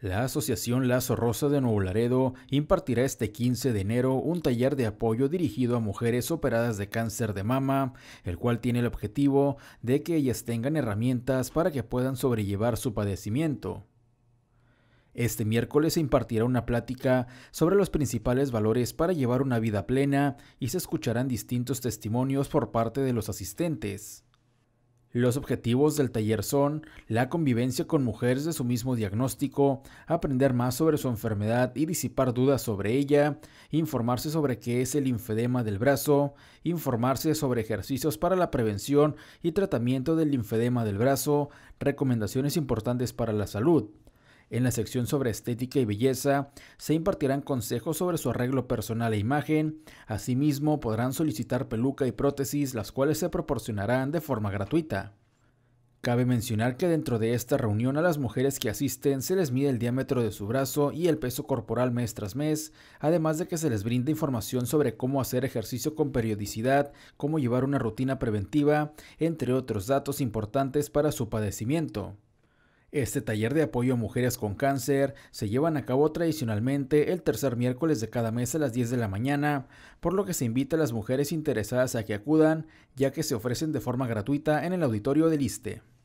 La Asociación Lazo Rosa de Nuevo Laredo impartirá este 15 de enero un taller de apoyo dirigido a mujeres operadas de cáncer de mama, el cual tiene el objetivo de que ellas tengan herramientas para que puedan sobrellevar su padecimiento. Este miércoles se impartirá una plática sobre los principales valores para llevar una vida plena y se escucharán distintos testimonios por parte de los asistentes. Los objetivos del taller son la convivencia con mujeres de su mismo diagnóstico, aprender más sobre su enfermedad y disipar dudas sobre ella, informarse sobre qué es el linfedema del brazo, informarse sobre ejercicios para la prevención y tratamiento del linfedema del brazo, recomendaciones importantes para la salud, en la sección sobre estética y belleza se impartirán consejos sobre su arreglo personal e imagen. Asimismo, podrán solicitar peluca y prótesis, las cuales se proporcionarán de forma gratuita. Cabe mencionar que dentro de esta reunión a las mujeres que asisten se les mide el diámetro de su brazo y el peso corporal mes tras mes, además de que se les brinda información sobre cómo hacer ejercicio con periodicidad, cómo llevar una rutina preventiva, entre otros datos importantes para su padecimiento. Este taller de apoyo a mujeres con cáncer se llevan a cabo tradicionalmente el tercer miércoles de cada mes a las 10 de la mañana, por lo que se invita a las mujeres interesadas a que acudan, ya que se ofrecen de forma gratuita en el auditorio del ISTE.